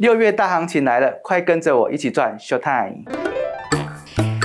六月大行情来了，快跟着我一起赚 s h o w t time。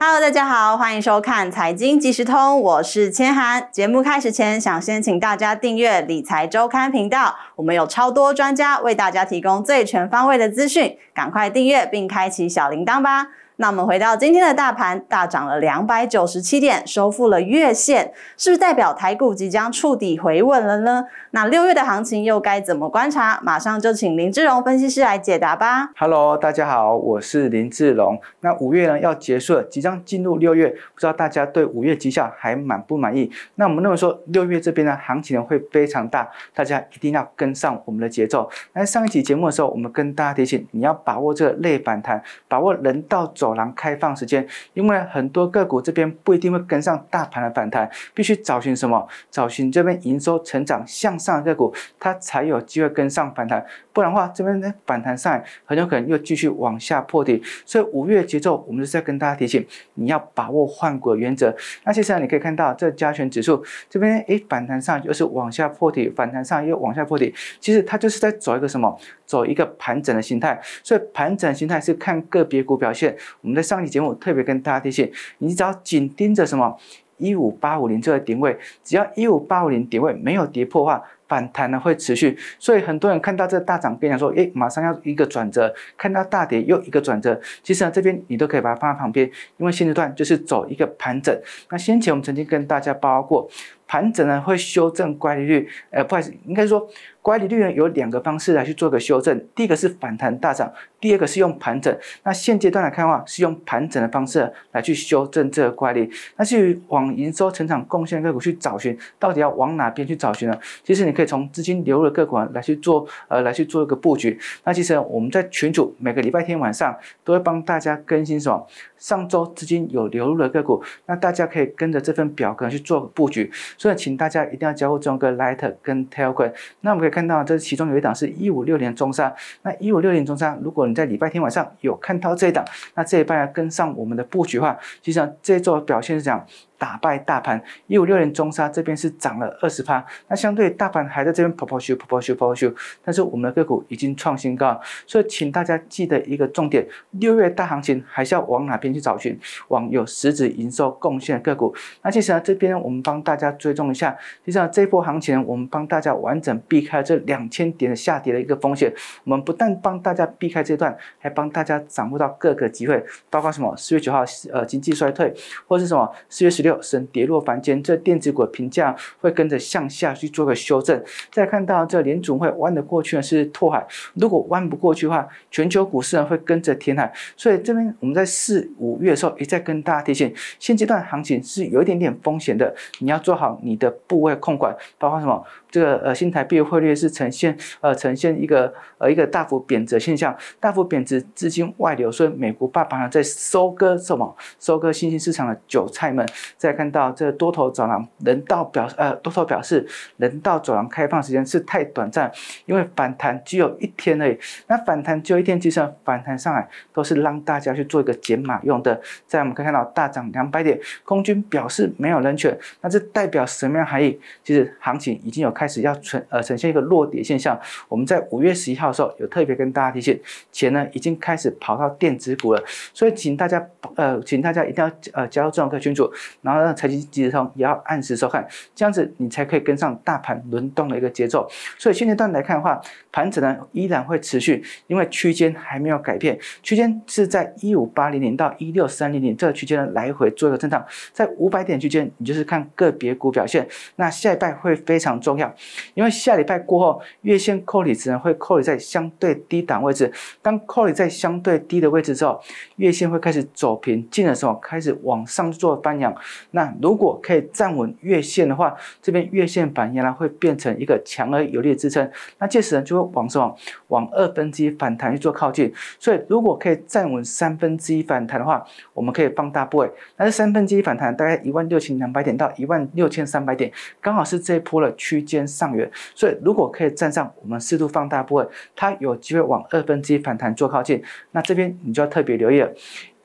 Hello，大家好，欢迎收看《财经即时通》，我是千涵。节目开始前，想先请大家订阅理财周刊频道，我们有超多专家为大家提供最全方位的资讯，赶快订阅并开启小铃铛吧。那我们回到今天的大盘，大涨了两百九十七点，收复了月线，是不是代表台股即将触底回稳了呢？那六月的行情又该怎么观察？马上就请林志荣分析师来解答吧。Hello，大家好，我是林志荣。那五月呢要结束，了，即将进入六月，不知道大家对五月绩效还满不满意？那我们那么说，六月这边呢行情呢会非常大，大家一定要跟上我们的节奏。那上一期节目的时候，我们跟大家提醒，你要把握这个类反弹，把握人到走。走廊开放时间，因为很多个股这边不一定会跟上大盘的反弹，必须找寻什么？找寻这边营收成长向上的个股，它才有机会跟上反弹。不然的话，这边反弹上很有可能又继续往下破底。所以五月节奏，我们是在跟大家提醒，你要把握换股的原则。那其实你可以看到，这加权指数这边诶反弹上又是往下破底，反弹上又往下破底，其实它就是在走一个什么？走一个盘整的形态。所以盘整形态是看个别股表现。我们在上期节目特别跟大家提醒，你只要紧盯着什么一五八五零这个点位，只要一五八五零点位没有跌破的话，反弹呢会持续。所以很多人看到这大涨，跟量说，诶，马上要一个转折；看到大跌又一个转折。其实呢，这边你都可以把它放在旁边，因为现阶段就是走一个盘整。那先前我们曾经跟大家包过，盘整呢会修正乖离率，呃，不好意思，应该说乖离率呢有两个方式来去做个修正，第一个是反弹大涨，第二个是用盘整。那现阶段来看的话，是用盘整的方式来去修正这个乖离。那至于往营收成长贡献个股去找寻，到底要往哪边去找寻呢？其实你可以从资金流入的个股来去做，呃，来去做一个布局。那其实我们在群组每个礼拜天晚上都会帮大家更新什么？上周资金有流入的个股，那大家可以跟着这份表格去做布局。所以，请大家一定要加入中个 Lighter 跟 Telegram。那我们可以看到，这其中有一档是一五六零中山。那一五六零中山，如果你在礼拜天晚上有看到这一档，那这一半要跟上我们的布局话，实际上这一周表现是这样，打败大盘，一五六零中沙这边是涨了二十八，那相对大盘还在这边跑跑修跑跑修跑跑修，但是我们的个股已经创新高，所以请大家记得一个重点：六月大行情还是要往哪边去找寻？往有实质营收贡献的个股。那其实呢，这边我们帮大家追踪一下，实际上这波行情，我们帮大家完整避开这两千点的下跌的一个风险。我们不但帮大家避开这段，还帮大家掌握到各个机会，包括什么四月九号呃经济衰退，或是什么四月十六。神跌落凡间，这电子股的评价会跟着向下去做个修正。再看到这联总会弯得过去呢，是拓海。如果弯不过去的话，全球股市呢会跟着填海。所以这边我们在四五月的时候，一再跟大家提醒，现阶段行情是有一点点风险的，你要做好你的部位控管，包括什么？这个呃，新台币汇率是呈现呃，呈现一个呃一个大幅贬值现象，大幅贬值，资金外流，所以美国爸爸在收割什么？收割新兴市场的韭菜们。再看到这多头走廊，人道表呃，多头表示人道走廊开放时间是太短暂，因为反弹只有一天而已。那反弹只有一天，其实反弹上来都是让大家去做一个减码用的。再我们可以看到大涨两百点，空军表示没有人权，那这代表什么样含义？就是行情已经有。开始要呈呃呈现一个落跌现象，我们在五月十一号的时候有特别跟大家提醒，钱呢已经开始跑到电子股了，所以请大家呃请大家一定要呃加入这种群组，然后让财经即时通也要按时收看，这样子你才可以跟上大盘轮动的一个节奏。所以现阶段来看的话，盘子呢依然会持续，因为区间还没有改变，区间是在一五八零零到一六三零零这个区间呢来回做一个震荡，在五百点区间你就是看个别股表现，那下一拜会非常重要。因为下礼拜过后，月线扣线只能会扣线在相对低档位置。当扣线在相对低的位置之后，月线会开始走平进的时候，开始往上做翻扬。那如果可以站稳月线的话，这边月线板原来会变成一个强而有力的支撑。那届时呢就会往什么往二分之一反弹去做靠近。所以如果可以站稳三分之一反弹的话，我们可以放大部位。那这三分之一反弹大概一万六千两百点到一万六千三百点，刚好是这一波的区间。上缘，所以如果可以站上，我们适度放大部位，它有机会往二分之一反弹做靠近，那这边你就要特别留意了，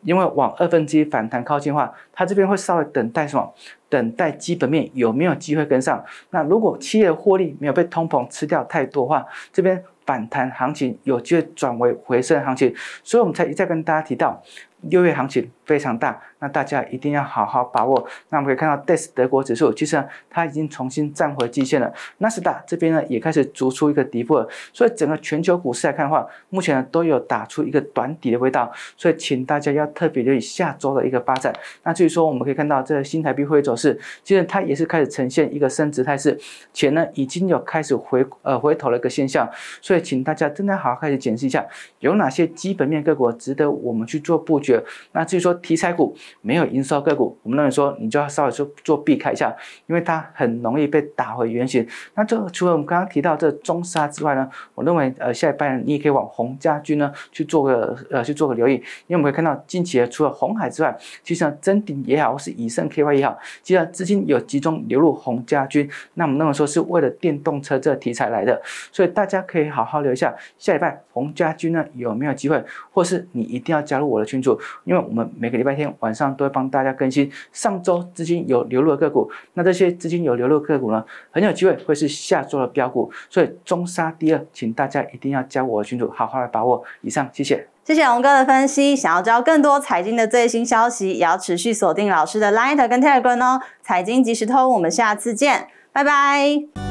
因为往二分之一反弹靠近的话，它这边会稍微等待什么？等待基本面有没有机会跟上？那如果企业的获利没有被通膨吃掉太多的话，这边反弹行情有机会转为回升行情，所以我们才一再跟大家提到。六月行情非常大，那大家一定要好好把握。那我们可以看到 d a s 德国指数其实它已经重新站回季线了，纳斯达这边呢也开始逐出一个底部，所以整个全球股市来看的话，目前呢都有打出一个短底的味道。所以请大家要特别留意下周的一个发展。那至于说我们可以看到，这个新台币汇率走势，其实它也是开始呈现一个升值态势，且呢已经有开始回呃回头的一个现象。所以请大家真的好好开始检视一下，有哪些基本面个股值得我们去做布局。那至于说题材股没有营收个股，我们认为说你就要稍微做做避开一下，因为它很容易被打回原形。那这个除了我们刚刚提到这中沙之外呢，我认为呃下一半你也可以往红家军呢去做个呃去做个留意，因为我们可以看到近期除了红海之外，其实呢顶也好，是以盛 KY 也好，既然资金有集中流入红家军，那我们那么说是为了电动车这个题材来的，所以大家可以好好留一下，下一半红家军呢有没有机会，或是你一定要加入我的群组。因为我们每个礼拜天晚上都会帮大家更新上周资金有流入的个股，那这些资金有流入的个股呢，很有机会会是下周的标股，所以中沙第二，请大家一定要加我的群主，好好来把握。以上，谢谢，谢谢龙哥的分析。想要知道更多财经的最新消息，也要持续锁定老师的 Lighter 跟 Telegram 哦。财经即时通，我们下次见，拜拜。